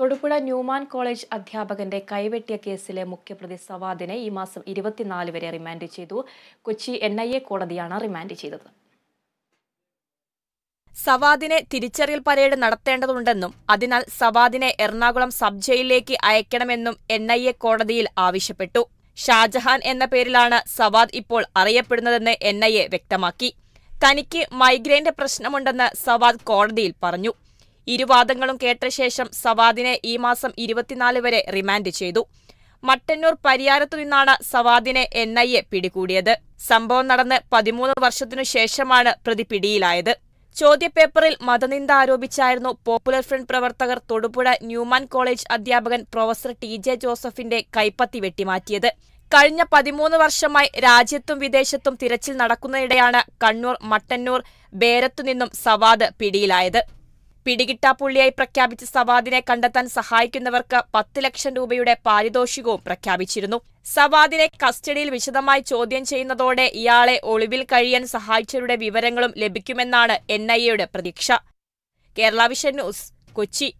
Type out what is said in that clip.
Thodupuzha Newman college അധ്യാപകന്റെ കൈവെട്ടിയ കേസിലെ മുഖ്യപ്രതി സവാദിനെ ഈ മാസം ഇരുപത്തിനാല് വരെ റിമാൻഡ് ചെയ്തു കൊച്ചി എൻ കോടതിയാണ് റിമാൻഡ് ചെയ്തത് സവാദിനെ തിരിച്ചറിയൽ പരേഡ് നടത്തേണ്ടതുണ്ടെന്നും അതിനാൽ സവാദിനെ എറണാകുളം സബ് ജയിലിലേക്ക് അയക്കണമെന്നും എൻ ഐ എ കോടതിയിൽ ആവശ്യപ്പെട്ടു ഷാജഹാൻ എന്ന പേരിലാണ് സവാദ് ഇപ്പോൾ അറിയപ്പെടുന്നതെന്ന് എൻ ഐ എ വ്യക്തമാക്കി തനിക്ക് മൈഗ്രെയിന്റെ പ്രശ്നമുണ്ടെന്ന് സവാദ് കോടതിയിൽ പറഞ്ഞു ഇരുവാദങ്ങളും കേട്ട ശേഷം സവാദിനെ ഈ മാസം ഇരുപത്തിനാല് വരെ റിമാൻഡ് ചെയ്തു മട്ടന്നൂർ പരിയാരത്തു നിന്നാണ് സവാദിനെ എൻ ഐ എ പിടികൂടിയത് സംഭവം നടന്ന് പതിമൂന്ന് വർഷത്തിനു ശേഷമാണ് പ്രതി പിടിയിലായത് ചോദ്യപേപ്പറിൽ മതനിന്ദ ആരോപിച്ചായിരുന്നു പോപ്പുലർ ഫ്രണ്ട് പ്രവർത്തകർ തൊടുപുഴ ന്യൂമാൻ കോളേജ് അധ്യാപകൻ പ്രൊഫസർ ടി ജെ ജോസഫിന്റെ കൈപ്പത്തി വെട്ടിമാറ്റിയത് കഴിഞ്ഞ പതിമൂന്ന് വർഷമായി രാജ്യത്തും വിദേശത്തും തിരച്ചിൽ നടക്കുന്നതിടെയാണ് കണ്ണൂർ മട്ടന്നൂർ ബേരത്തു നിന്നും സവാദ് പിടിയിലായത് പിടികിട്ടാപ്പുള്ളിയായി പ്രഖ്യാപിച്ച സവാദിനെ കണ്ടെത്താൻ സഹായിക്കുന്നവർക്ക് പത്ത് ലക്ഷം രൂപയുടെ പാരിതോഷികവും പ്രഖ്യാപിച്ചിരുന്നു സവാദിനെ കസ്റ്റഡിയിൽ വിശദമായി ചോദ്യം ചെയ്യുന്നതോടെ ഇയാളെ ഒളിവിൽ കഴിയാൻ സഹായിച്ചവരുടെ വിവരങ്ങളും ലഭിക്കുമെന്നാണ് എൻ ഐ എയുടെ പ്രതീക്ഷ കേരള വിഷൻ ന്യൂസ് കൊച്ചി